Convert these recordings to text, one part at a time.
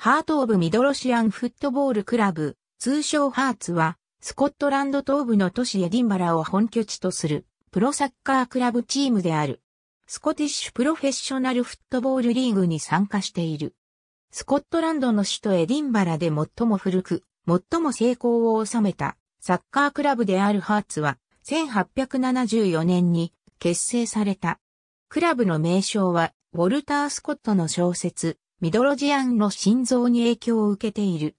ハート・オブ・ミドロシアン・フットボール・クラブ、通称ハーツは、スコットランド東部の都市エディンバラを本拠地とする、プロサッカークラブチームである。スコティッシュ・プロフェッショナル・フットボール・リーグに参加している。スコットランドの首都エディンバラで最も古く、最も成功を収めた、サッカークラブであるハーツは、1874年に結成された。クラブの名称は、ウォルター・スコットの小説、ミドロジアンの心臓に影響を受けている。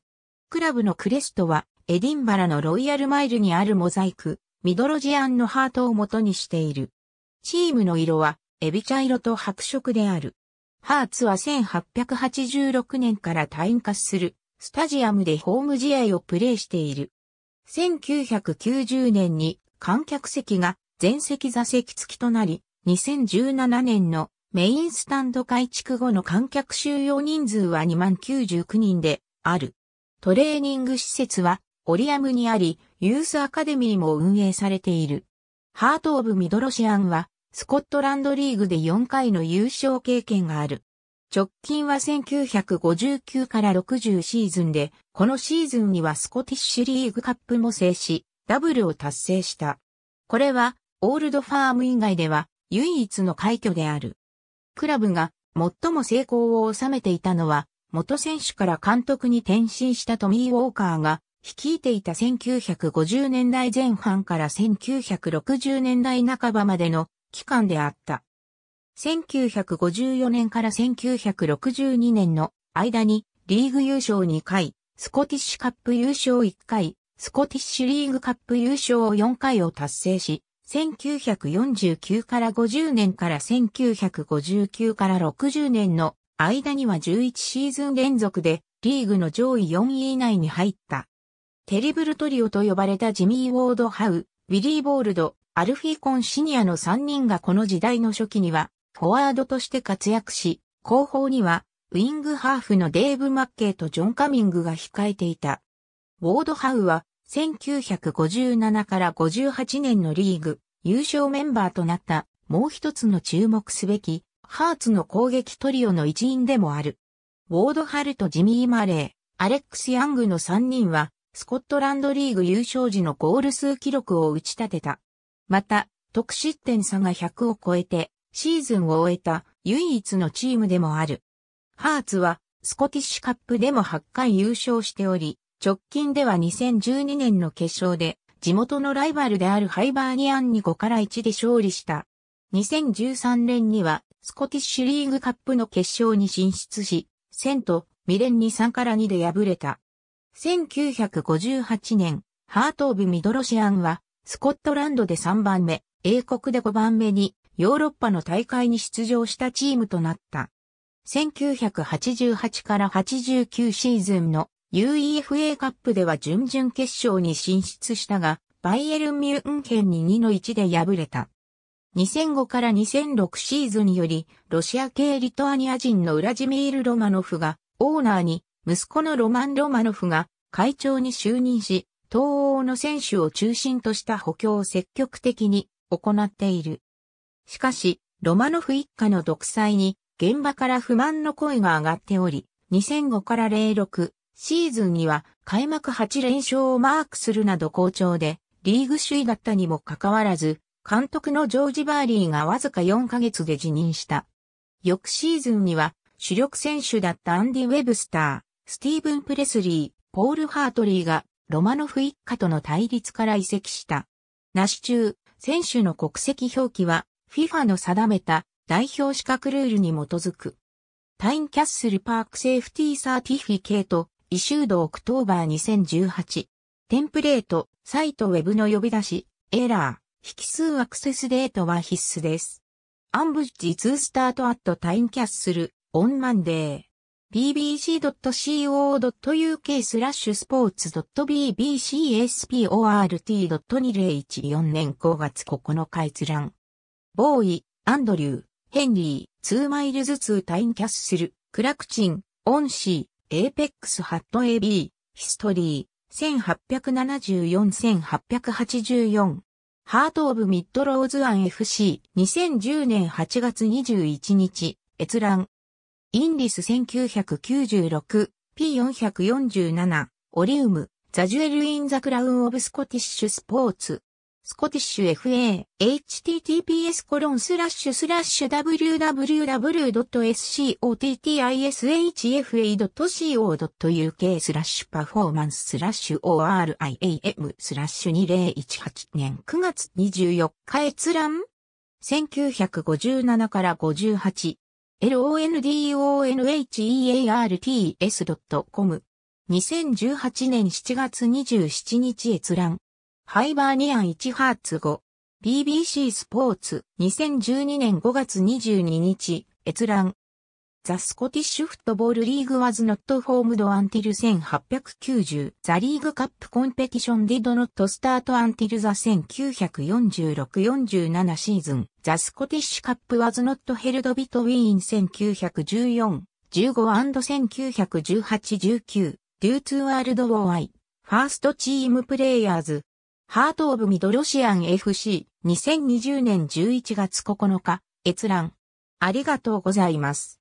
クラブのクレストは、エディンバラのロイヤルマイルにあるモザイク、ミドロジアンのハートを元にしている。チームの色は、エビ茶色と白色である。ハーツは1886年から退院化する、スタジアムでホーム試合をプレーしている。1990年に観客席が全席座席付きとなり、2017年のメインスタンド改築後の観客収容人数は2万99人である。トレーニング施設はオリアムにあり、ユースアカデミーも運営されている。ハート・オブ・ミドロシアンは、スコットランドリーグで4回の優勝経験がある。直近は1959から60シーズンで、このシーズンにはスコティッシュリーグカップも制し、ダブルを達成した。これは、オールドファーム以外では、唯一の快挙である。クラブが最も成功を収めていたのは、元選手から監督に転身したトミー・ウォーカーが、率いていた1950年代前半から1960年代半ばまでの期間であった。1954年から1962年の間にリーグ優勝2回、スコティッシュカップ優勝1回、スコティッシュリーグカップ優勝を4回を達成し、1949から50年から1959から60年の間には11シーズン連続でリーグの上位4位以内に入った。テリブルトリオと呼ばれたジミー・ウォード・ハウ、ウィリー・ボールド、アルフィー・コン・シニアの3人がこの時代の初期にはフォワードとして活躍し、後方にはウィングハーフのデーブ・マッケイとジョン・カミングが控えていた。ウォードハウは1957から58年のリーグ、優勝メンバーとなったもう一つの注目すべき、ハーツの攻撃トリオの一員でもある。ウォード・ハルト・ジミー・マレー、アレックス・ヤングの3人は、スコットランドリーグ優勝時のゴール数記録を打ち立てた。また、得失点差が100を超えて、シーズンを終えた唯一のチームでもある。ハーツは、スコティッシュカップでも8回優勝しており、直近では2012年の決勝で、地元のライバルであるハイバーニアンに5から1で勝利した。2013年には、スコティッシュリーグカップの決勝に進出し、セント、ミレンに3から2で敗れた。1958年、ハート・オブ・ミドロシアンは、スコットランドで3番目、英国で5番目に、ヨーロッパの大会に出場したチームとなった。1988から89シーズンの UEFA カップでは準々決勝に進出したが、バイエルン・ミュンヘンに2の1で敗れた。2005から2006シーズンにより、ロシア系リトアニア人のウラジミール・ロマノフが、オーナーに、息子のロマン・ロマノフが、会長に就任し、東欧の選手を中心とした補強を積極的に行っている。しかし、ロマノフ一家の独裁に、現場から不満の声が上がっており、2005から06、シーズンには開幕8連勝をマークするなど好調で、リーグ首位だったにもかかわらず、監督のジョージ・バーリーがわずか4ヶ月で辞任した。翌シーズンには主力選手だったアンディ・ウェブスター、スティーブン・プレスリー、ポール・ハートリーがロマノフ一家との対立から移籍した。なし中、選手の国籍表記は FIFA の定めた代表資格ルールに基づく。タインキャッスルパークセーフティーサーティフィケートイシュードオクトーバー2018。テンプレート、サイトウェブの呼び出し、エラー、引数アクセスデートは必須です。アンブッジ2スタートアットタインキャッスル、オンマンデー。bbc.co.uk スラッシュスポーツ .bbcsport.2014 年5月9日閲覧。ボーイ、アンドリュー、ヘンリー、2マイルずつタインキャッスル、クラクチン、オンシー、エーペックスハット AB、ヒストリー、1874-1884。ハートオブミッドローズアン FC、2010年8月21日、閲覧。インリス1996、P447、オリウム、ザジュエル・イン・ザ・クラウン・オブ・スコティッシュ・スポーツ。スコティッシュ FA、https コロンスラッシュスラッシュ www.scottishfa.co.uk スラッシュパフォーマンススラッシュ oriam スラッシュ2018年9月24日閲覧1957から58 londonhearts.com 2018年7月27日閲覧ハイバーニアン 1Hz5。BBC スポーツ2012年5月22日、閲覧。ザ・スコティッシュフットボールリーグはズノットフォームドアンティル1890ザ・リーグカップコンペティションディドノットスタートアンティルザ1946-47シーズンザ・スコティッシュカップはズノットヘルドビトウィーン1914 15&1918-19 due to world war I first team players ハート・オブ・ミドロシアン FC、2020年11月9日、閲覧。ありがとうございます。